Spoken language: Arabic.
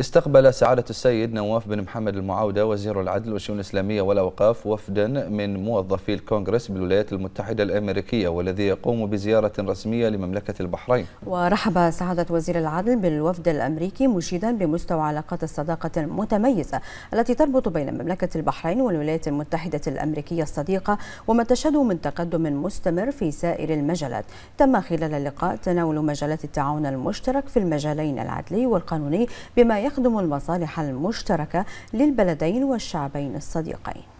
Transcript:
استقبل سعادة السيد نواف بن محمد المعاودة وزير العدل والشؤون الإسلامية والأوقاف وفدا من موظفي الكونغرس بالولايات المتحدة الأمريكية والذي يقوم بزيارة رسمية لمملكة البحرين ورحب سعادة وزير العدل بالوفد الأمريكي مشيدا بمستوى علاقات الصداقة المتميزة التي تربط بين مملكة البحرين والولايات المتحدة الأمريكية الصديقة وما تشهده من تقدم مستمر في سائر المجالات تم خلال اللقاء تناول مجالات التعاون المشترك في المجالين العدلي والقانوني بما يخدم المصالح المشتركة للبلدين والشعبين الصديقين